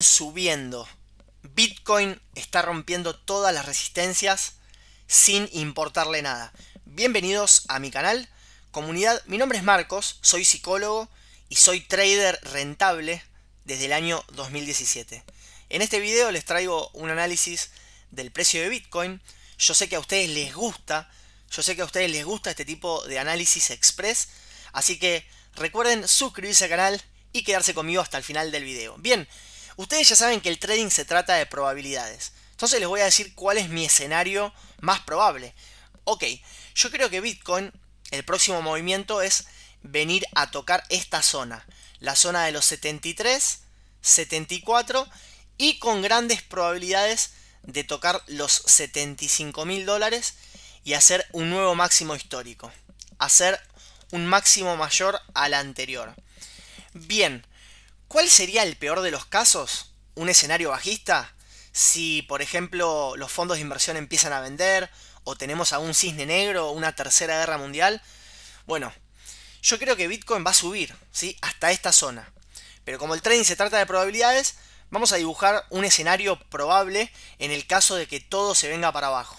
subiendo. Bitcoin está rompiendo todas las resistencias sin importarle nada. Bienvenidos a mi canal, comunidad. Mi nombre es Marcos, soy psicólogo y soy trader rentable desde el año 2017. En este video les traigo un análisis del precio de Bitcoin. Yo sé que a ustedes les gusta, yo sé que a ustedes les gusta este tipo de análisis express, así que recuerden suscribirse al canal y quedarse conmigo hasta el final del video. Bien, Ustedes ya saben que el trading se trata de probabilidades. Entonces les voy a decir cuál es mi escenario más probable. Ok, yo creo que Bitcoin, el próximo movimiento es venir a tocar esta zona. La zona de los 73, 74 y con grandes probabilidades de tocar los 75 mil dólares y hacer un nuevo máximo histórico. Hacer un máximo mayor al anterior. Bien, ¿Cuál sería el peor de los casos? ¿Un escenario bajista? Si, por ejemplo, los fondos de inversión empiezan a vender o tenemos a un cisne negro o una tercera guerra mundial. Bueno, yo creo que Bitcoin va a subir, ¿sí? Hasta esta zona. Pero como el trading se trata de probabilidades, vamos a dibujar un escenario probable en el caso de que todo se venga para abajo.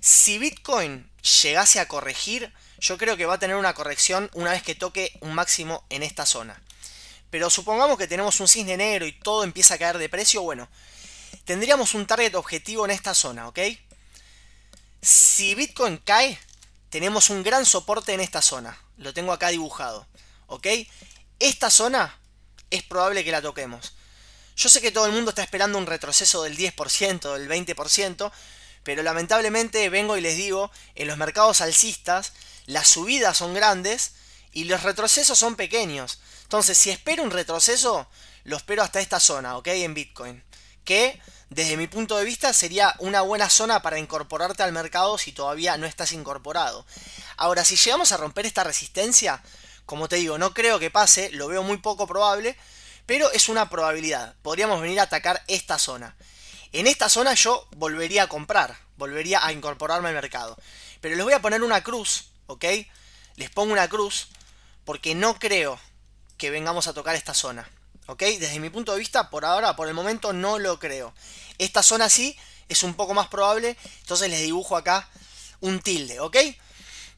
Si Bitcoin llegase a corregir, yo creo que va a tener una corrección una vez que toque un máximo en esta zona. Pero supongamos que tenemos un cisne negro y todo empieza a caer de precio, bueno, tendríamos un target objetivo en esta zona, ¿ok? Si Bitcoin cae, tenemos un gran soporte en esta zona. Lo tengo acá dibujado, ¿ok? Esta zona es probable que la toquemos. Yo sé que todo el mundo está esperando un retroceso del 10%, del 20%, pero lamentablemente vengo y les digo, en los mercados alcistas, las subidas son grandes y los retrocesos son pequeños. Entonces, si espero un retroceso, lo espero hasta esta zona, ¿ok? En Bitcoin. Que desde mi punto de vista sería una buena zona para incorporarte al mercado si todavía no estás incorporado. Ahora, si llegamos a romper esta resistencia, como te digo, no creo que pase, lo veo muy poco probable, pero es una probabilidad. Podríamos venir a atacar esta zona. En esta zona yo volvería a comprar, volvería a incorporarme al mercado. Pero les voy a poner una cruz, ¿ok? Les pongo una cruz porque no creo que vengamos a tocar esta zona. ¿Ok? Desde mi punto de vista, por ahora, por el momento, no lo creo. Esta zona sí es un poco más probable, entonces les dibujo acá un tilde, ¿ok?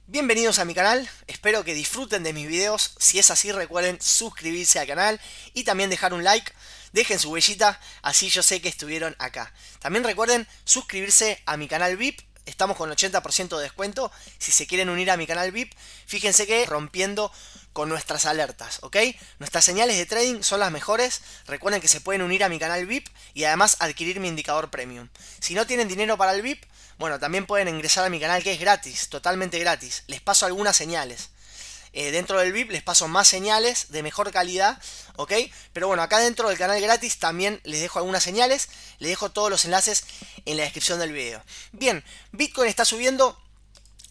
Bienvenidos a mi canal, espero que disfruten de mis videos, si es así recuerden suscribirse al canal y también dejar un like, dejen su huellita, así yo sé que estuvieron acá. También recuerden suscribirse a mi canal VIP, estamos con 80% de descuento, si se quieren unir a mi canal VIP, fíjense que rompiendo con nuestras alertas, ¿ok? Nuestras señales de trading son las mejores. Recuerden que se pueden unir a mi canal VIP y además adquirir mi indicador premium. Si no tienen dinero para el VIP, bueno, también pueden ingresar a mi canal que es gratis, totalmente gratis. Les paso algunas señales. Eh, dentro del VIP les paso más señales de mejor calidad, ¿ok? Pero bueno, acá dentro del canal gratis también les dejo algunas señales, les dejo todos los enlaces en la descripción del video. Bien, Bitcoin está subiendo,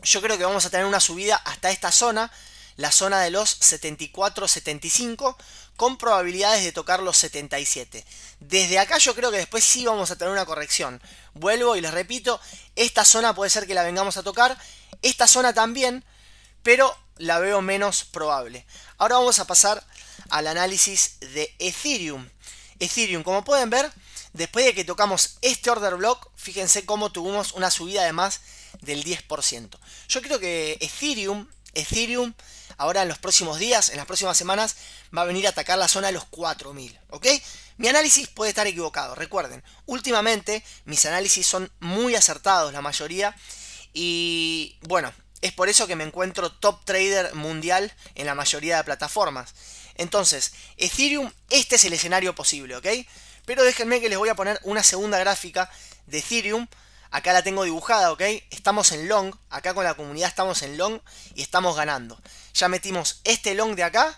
yo creo que vamos a tener una subida hasta esta zona, la zona de los 74-75 con probabilidades de tocar los 77. Desde acá yo creo que después sí vamos a tener una corrección. Vuelvo y les repito, esta zona puede ser que la vengamos a tocar, esta zona también, pero la veo menos probable. Ahora vamos a pasar al análisis de Ethereum. Ethereum, como pueden ver, después de que tocamos este order block, fíjense cómo tuvimos una subida de más del 10%. Yo creo que Ethereum Ethereum ahora en los próximos días, en las próximas semanas, va a venir a atacar la zona de los 4000, ¿ok? Mi análisis puede estar equivocado, recuerden, últimamente mis análisis son muy acertados, la mayoría, y bueno, es por eso que me encuentro top trader mundial en la mayoría de plataformas. Entonces, Ethereum, este es el escenario posible, ¿ok? Pero déjenme que les voy a poner una segunda gráfica de Ethereum Acá la tengo dibujada, ¿ok? Estamos en long, acá con la comunidad estamos en long y estamos ganando. Ya metimos este long de acá,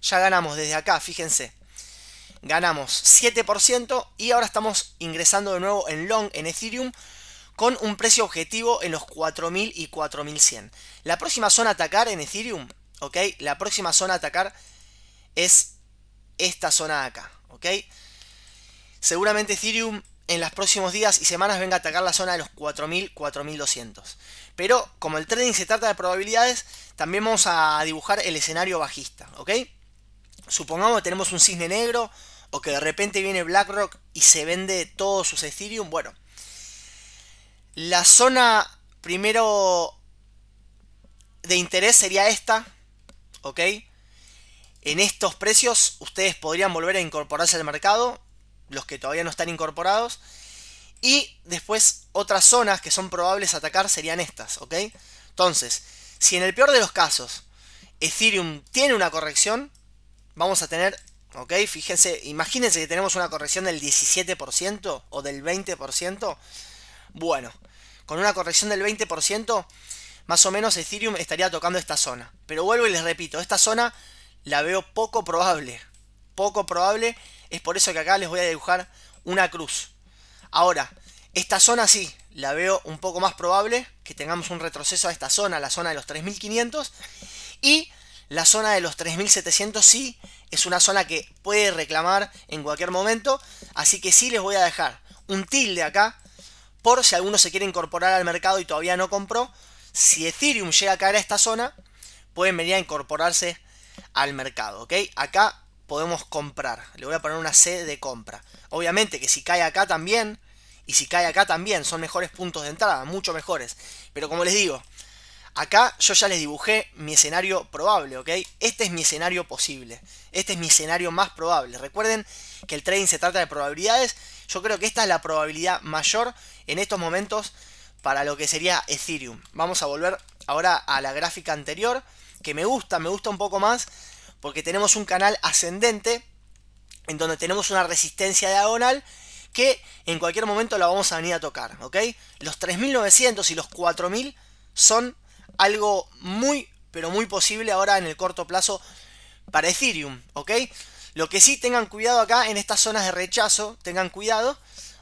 ya ganamos desde acá, fíjense. Ganamos 7% y ahora estamos ingresando de nuevo en long en Ethereum con un precio objetivo en los 4000 y 4100. La próxima zona a atacar en Ethereum, ¿ok? La próxima zona a atacar es esta zona de acá, ¿ok? Seguramente Ethereum en los próximos días y semanas venga a atacar la zona de los 4.000, 4.200. Pero como el trading se trata de probabilidades, también vamos a dibujar el escenario bajista, ¿ok? Supongamos que tenemos un cisne negro o que de repente viene BlackRock y se vende todos sus Ethereum. Bueno, la zona primero de interés sería esta, ¿ok? En estos precios ustedes podrían volver a incorporarse al mercado los que todavía no están incorporados. Y después otras zonas que son probables atacar serían estas, ¿ok? Entonces, si en el peor de los casos Ethereum tiene una corrección, vamos a tener, ¿ok? Fíjense, imagínense que tenemos una corrección del 17% o del 20%. Bueno, con una corrección del 20%, más o menos Ethereum estaría tocando esta zona. Pero vuelvo y les repito, esta zona la veo poco probable. Poco probable es por eso que acá les voy a dibujar una cruz. Ahora, esta zona sí, la veo un poco más probable que tengamos un retroceso a esta zona, la zona de los 3500. Y la zona de los 3700 sí es una zona que puede reclamar en cualquier momento. Así que sí les voy a dejar un tilde acá por si alguno se quiere incorporar al mercado y todavía no compró. Si Ethereum llega a caer a esta zona, pueden venir a incorporarse al mercado. ¿ok? Acá podemos comprar. Le voy a poner una C de compra. Obviamente que si cae acá también, y si cae acá también, son mejores puntos de entrada, mucho mejores. Pero como les digo, acá yo ya les dibujé mi escenario probable, ¿ok? Este es mi escenario posible. Este es mi escenario más probable. Recuerden que el trading se trata de probabilidades. Yo creo que esta es la probabilidad mayor en estos momentos para lo que sería Ethereum. Vamos a volver ahora a la gráfica anterior, que me gusta, me gusta un poco más porque tenemos un canal ascendente en donde tenemos una resistencia diagonal que en cualquier momento la vamos a venir a tocar, ¿ok? Los 3.900 y los 4.000 son algo muy, pero muy posible ahora en el corto plazo para Ethereum, ¿ok? Lo que sí tengan cuidado acá en estas zonas de rechazo, tengan cuidado,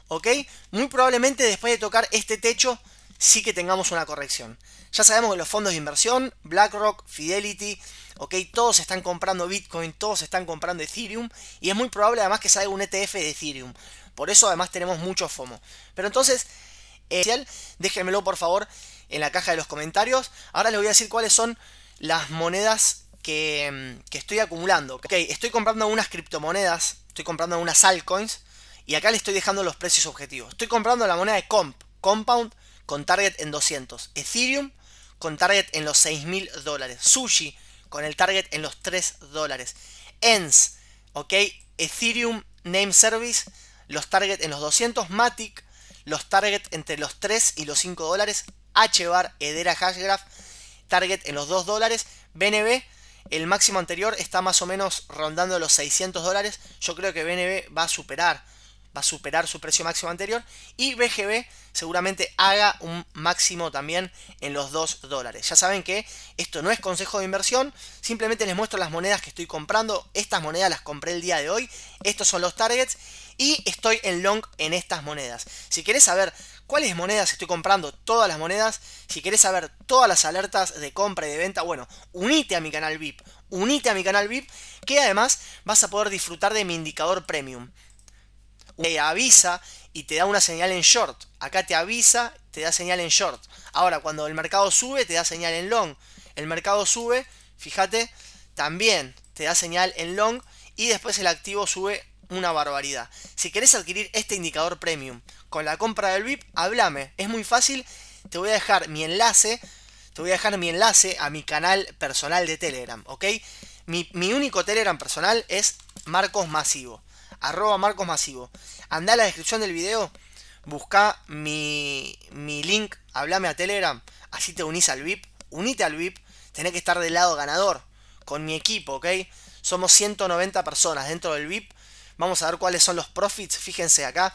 ¿ok? Muy probablemente después de tocar este techo sí que tengamos una corrección. Ya sabemos que los fondos de inversión, BlackRock, Fidelity, ok, todos están comprando Bitcoin, todos están comprando Ethereum y es muy probable además que salga un ETF de Ethereum. Por eso además tenemos mucho FOMO. Pero entonces, eh, déjenmelo por favor en la caja de los comentarios. Ahora les voy a decir cuáles son las monedas mm, que, estoy acumulando. Ok, estoy comprando unas criptomonedas, estoy comprando unas altcoins y acá le estoy dejando los precios objetivos. Estoy comprando la moneda de Comp, Compound con target en 200. Ethereum con target en los 6.000 dólares. Sushi con el target en los 3 dólares. ENS, ¿ok? Ethereum Name Service, los target en los 200. Matic, los target entre los 3 y los 5 dólares. HBAR, Hedera Hashgraph, target en los 2 dólares. BNB, el máximo anterior está más o menos rondando los 600 dólares. Yo creo que BNB va a superar va a superar su precio máximo anterior y BGB seguramente haga un máximo también en los 2 dólares. Ya saben que esto no es consejo de inversión, simplemente les muestro las monedas que estoy comprando. Estas monedas las compré el día de hoy, estos son los targets y estoy en long en estas monedas. Si quieres saber cuáles monedas estoy comprando, todas las monedas, si quieres saber todas las alertas de compra y de venta, bueno, unite a mi canal VIP, unite a mi canal VIP que además vas a poder disfrutar de mi indicador premium te avisa y te da una señal en short. Acá te avisa, te da señal en short. Ahora, cuando el mercado sube, te da señal en long. El mercado sube, fíjate, también te da señal en long y después el activo sube una barbaridad. Si querés adquirir este indicador premium con la compra del VIP, háblame. Es muy fácil. Te voy a dejar mi enlace. Te voy a dejar mi enlace a mi canal personal de Telegram, Mi, mi único Telegram personal es Marcos Masivo arroba Marcos Masivo. Andá a la descripción del video, busca mi, mi link, hablame a Telegram, así te unís al VIP. Unite al VIP, tenés que estar del lado ganador, con mi equipo, ¿ok? Somos 190 personas dentro del VIP. Vamos a ver cuáles son los profits. Fíjense acá,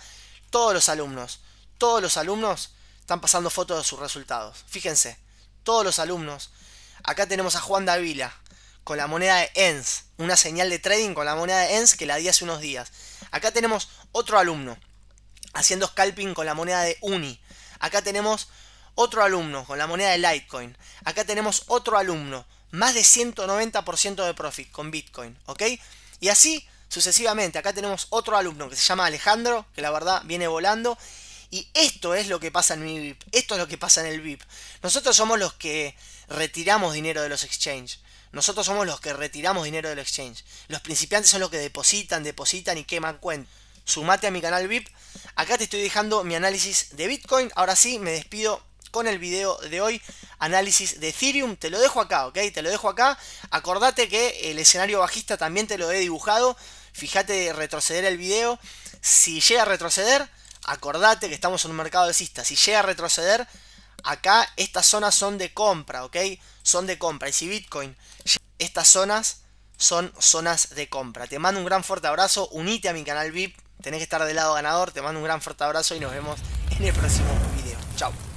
todos los alumnos, todos los alumnos están pasando fotos de sus resultados. Fíjense, todos los alumnos. Acá tenemos a Juan Davila, con la moneda de ENS, una señal de trading con la moneda de ENS que la di hace unos días. Acá tenemos otro alumno haciendo scalping con la moneda de UNI. Acá tenemos otro alumno con la moneda de Litecoin. Acá tenemos otro alumno, más de 190% de profit con Bitcoin, ¿ok? Y así sucesivamente. Acá tenemos otro alumno que se llama Alejandro, que la verdad viene volando. Y esto es lo que pasa en mi VIP. Esto es lo que pasa en el VIP. Nosotros somos los que retiramos dinero de los exchanges. Nosotros somos los que retiramos dinero del exchange. Los principiantes son los que depositan, depositan y queman cuentas. Sumate a mi canal VIP. Acá te estoy dejando mi análisis de Bitcoin. Ahora sí, me despido con el video de hoy, análisis de Ethereum. Te lo dejo acá, ¿ok? Te lo dejo acá. Acordate que el escenario bajista también te lo he dibujado. Fíjate de retroceder el video. Si llega a retroceder, acordate que estamos en un mercado de cistas. Si llega a retroceder, Acá estas zonas son de compra, ¿ok? Son de compra. Y si Bitcoin, estas zonas son zonas de compra. Te mando un gran fuerte abrazo. Unite a mi canal VIP. Tenés que estar del lado ganador. Te mando un gran fuerte abrazo y nos vemos en el próximo video. Chao.